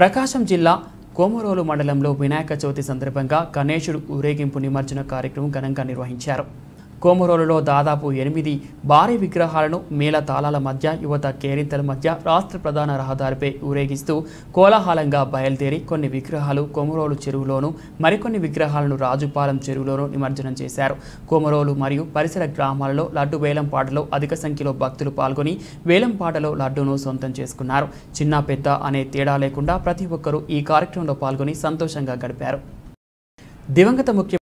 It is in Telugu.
ప్రకాశం జిల్లా కోమరోలు మండలంలో వినాయక చవితి సందర్భంగా గణేశుడు ఊరేగింపు నిమజ్జన కార్యక్రమం ఘనంగా నిర్వహించారు కోమరోలులో దాదాపు ఎనిమిది భారీ విగ్రహాలను మేళ తాళాల మధ్య యువత కేరింతల మధ్య రాష్ట్ర ప్రధాన రహదారిపై ఊరేగిస్తూ కోలాహలంగా బయలుదేరి కొన్ని విగ్రహాలు కోమరోలు చెరువులోను మరికొన్ని విగ్రహాలను రాజుపాలెం చెరువులోను నిమజ్జనం చేశారు కోమరోలు మరియు పరిసర గ్రామాలలో లడ్డు వేలం పాటలో అధిక సంఖ్యలో భక్తులు పాల్గొని వేలం పాటలో లడ్డును సొంతం చేసుకున్నారు చిన్న పెద్ద అనే తేడా లేకుండా ప్రతి ఒక్కరూ ఈ కార్యక్రమంలో పాల్గొని సంతోషంగా గడిపారు దివంగత ముఖ్య